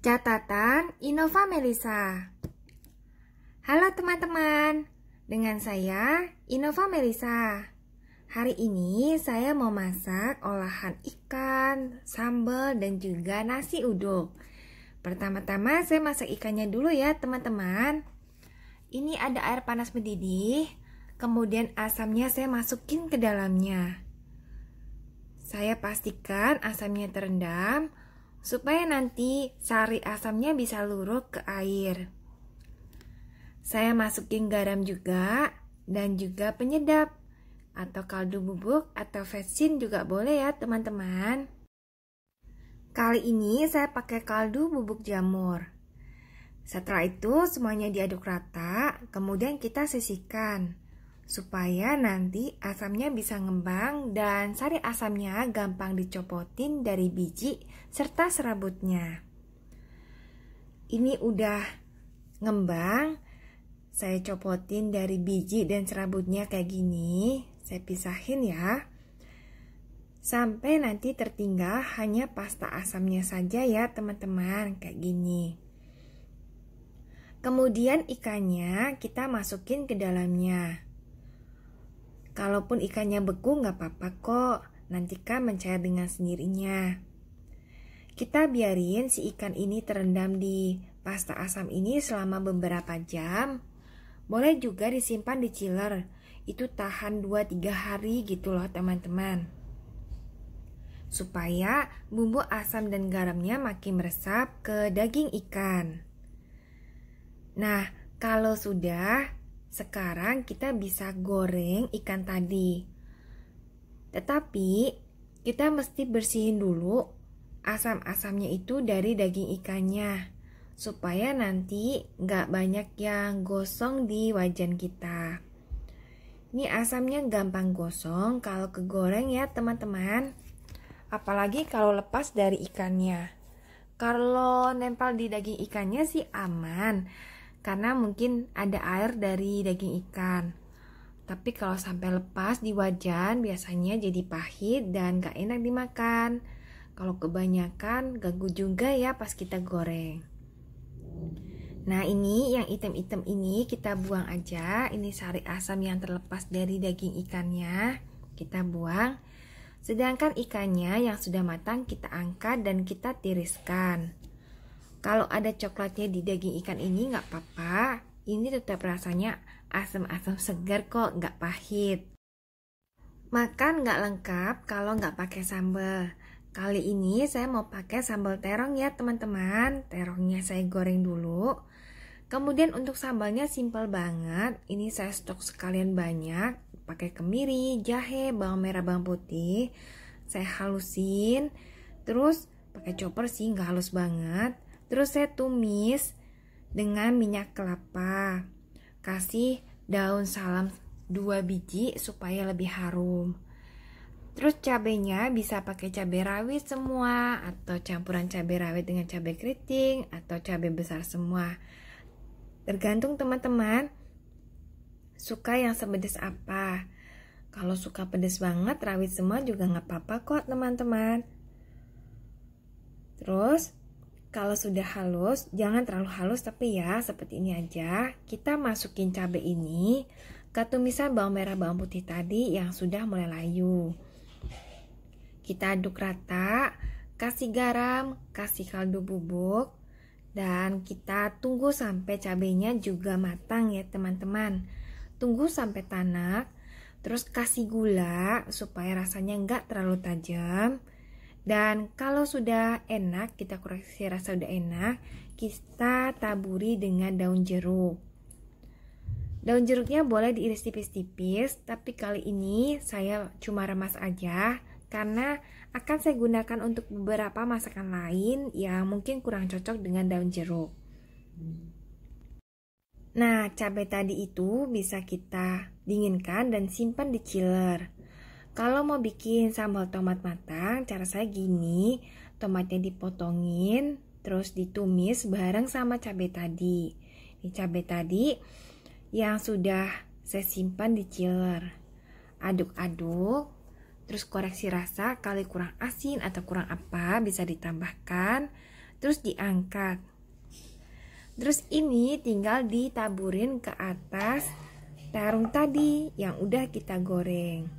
Catatan Innova Melisa Halo teman-teman, dengan saya Innova Melisa Hari ini saya mau masak olahan ikan, sambal, dan juga nasi uduk Pertama-tama saya masak ikannya dulu ya teman-teman Ini ada air panas mendidih Kemudian asamnya saya masukin ke dalamnya Saya pastikan asamnya terendam supaya nanti sari asamnya bisa luruh ke air. Saya masukin garam juga dan juga penyedap atau kaldu bubuk atau vetsin juga boleh ya teman-teman. Kali ini saya pakai kaldu bubuk jamur. Setelah itu semuanya diaduk rata, kemudian kita sisihkan supaya nanti asamnya bisa ngembang dan sari asamnya gampang dicopotin dari biji serta serabutnya. Ini udah ngembang, saya copotin dari biji dan serabutnya kayak gini, saya pisahin ya. Sampai nanti tertinggal hanya pasta asamnya saja ya teman-teman, kayak gini. Kemudian ikannya kita masukin ke dalamnya. Kalaupun ikannya beku nggak apa-apa kok, nanti kan mencair dengan sendirinya. Kita biarin si ikan ini terendam di pasta asam ini selama beberapa jam. Boleh juga disimpan di chiller, itu tahan 2-3 hari gitu loh teman-teman. Supaya bumbu asam dan garamnya makin meresap ke daging ikan. Nah, kalau sudah, sekarang kita bisa goreng ikan tadi. Tetapi kita mesti bersihin dulu asam-asamnya itu dari daging ikannya supaya nanti nggak banyak yang gosong di wajan kita. Ini asamnya gampang gosong kalau kegoreng ya teman-teman. Apalagi kalau lepas dari ikannya. Kalau nempel di daging ikannya sih aman karena mungkin ada air dari daging ikan. Tapi kalau sampai lepas di wajan biasanya jadi pahit dan gak enak dimakan. Kalau kebanyakan ganggu juga ya pas kita goreng. Nah ini yang item-item ini kita buang aja Ini sari asam yang terlepas dari daging ikannya Kita buang Sedangkan ikannya yang sudah matang kita angkat dan kita tiriskan kalau ada coklatnya di daging ikan ini nggak apa-apa, ini tetap rasanya asam-asam segar kok, nggak pahit. Makan nggak lengkap kalau nggak pakai sambal. Kali ini saya mau pakai sambal terong ya teman-teman. Terongnya saya goreng dulu. Kemudian untuk sambalnya simple banget. Ini saya stok sekalian banyak. Pakai kemiri, jahe, bawang merah, bawang putih. Saya halusin. Terus pakai chopper sih nggak halus banget. Terus saya tumis dengan minyak kelapa. Kasih daun salam 2 biji supaya lebih harum. Terus cabenya bisa pakai cabai rawit semua atau campuran cabai rawit dengan cabai keriting atau cabai besar semua. Tergantung teman-teman suka yang sepedes apa. Kalau suka pedes banget rawit semua juga nggak apa-apa kok teman-teman. Terus kalau sudah halus, jangan terlalu halus tapi ya seperti ini aja. Kita masukin cabai ini ke tumisan bawang merah bawang putih tadi yang sudah mulai layu. Kita aduk rata, kasih garam, kasih kaldu bubuk, dan kita tunggu sampai cabainya juga matang ya teman-teman. Tunggu sampai tanak, terus kasih gula supaya rasanya nggak terlalu tajam dan kalau sudah enak, kita koreksi rasa udah enak, kita taburi dengan daun jeruk. Daun jeruknya boleh diiris tipis-tipis, tapi kali ini saya cuma remas aja karena akan saya gunakan untuk beberapa masakan lain yang mungkin kurang cocok dengan daun jeruk. Nah, cabai tadi itu bisa kita dinginkan dan simpan di chiller. Kalau mau bikin sambal tomat matang, cara saya gini, tomatnya dipotongin, terus ditumis bareng sama cabai tadi. Ini cabai tadi yang sudah saya simpan di chiller. Aduk-aduk, terus koreksi rasa, kali kurang asin atau kurang apa bisa ditambahkan, terus diangkat. Terus ini tinggal ditaburin ke atas terung tadi yang udah kita goreng.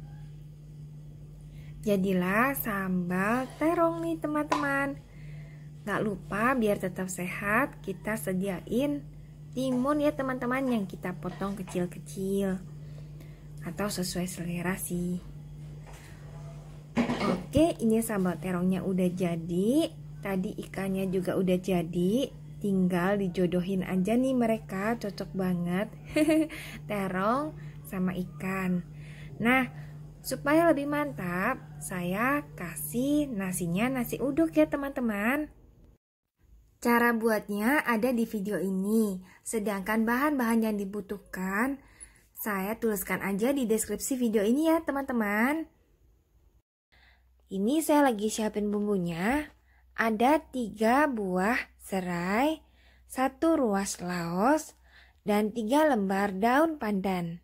Jadilah sambal terong nih teman-teman. Gak lupa biar tetap sehat kita sediain timun ya teman-teman yang kita potong kecil-kecil. Atau sesuai selera sih. Oke ini sambal terongnya udah jadi. Tadi ikannya juga udah jadi. Tinggal dijodohin aja nih mereka cocok banget. terong sama ikan. Nah, Supaya lebih mantap, saya kasih nasinya nasi uduk ya teman-teman. Cara buatnya ada di video ini, sedangkan bahan-bahan yang dibutuhkan saya tuliskan aja di deskripsi video ini ya teman-teman. Ini saya lagi siapin bumbunya, ada 3 buah serai, 1 ruas laos, dan 3 lembar daun pandan.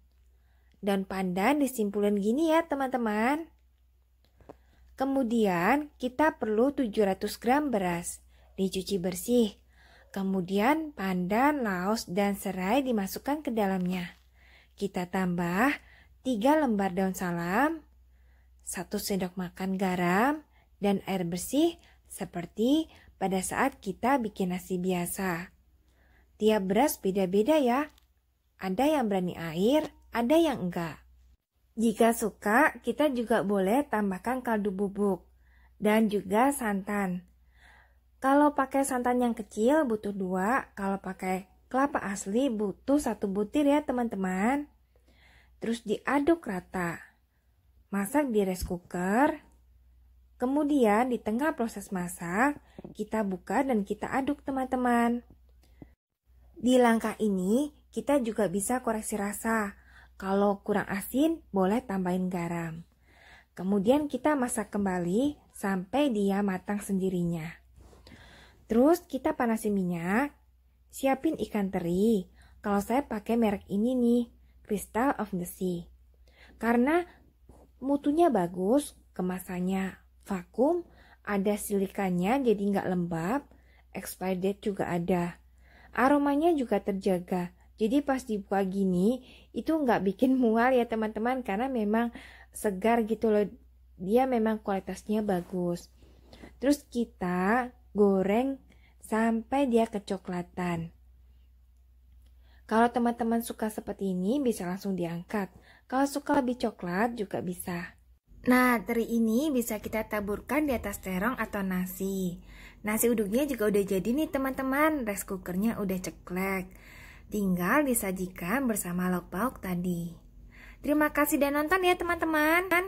Daun pandan disimpulkan gini ya teman-teman. Kemudian kita perlu 700 gram beras, dicuci bersih. Kemudian pandan, laos, dan serai dimasukkan ke dalamnya. Kita tambah 3 lembar daun salam, 1 sendok makan garam, dan air bersih seperti pada saat kita bikin nasi biasa. Tiap beras beda-beda ya. Ada yang berani air, ada yang enggak. Jika suka, kita juga boleh tambahkan kaldu bubuk dan juga santan. Kalau pakai santan yang kecil butuh dua, kalau pakai kelapa asli butuh satu butir ya teman-teman. Terus diaduk rata. Masak di rice cooker. Kemudian di tengah proses masak, kita buka dan kita aduk teman-teman. Di langkah ini, kita juga bisa koreksi rasa kalau kurang asin, boleh tambahin garam. Kemudian kita masak kembali sampai dia matang sendirinya. Terus kita panasin minyak, siapin ikan teri. Kalau saya pakai merek ini nih, Crystal of the Sea. Karena mutunya bagus, kemasannya vakum, ada silikanya jadi nggak lembab, expired date juga ada. Aromanya juga terjaga, jadi pas dibuka gini itu nggak bikin mual ya teman-teman karena memang segar gitu loh. Dia memang kualitasnya bagus. Terus kita goreng sampai dia kecoklatan. Kalau teman-teman suka seperti ini bisa langsung diangkat. Kalau suka lebih coklat juga bisa. Nah, teri ini bisa kita taburkan di atas terong atau nasi. Nasi uduknya juga udah jadi nih teman-teman. Rice cookernya udah ceklek. Tinggal disajikan bersama lauk pauk tadi. Terima kasih dan nonton ya teman-teman.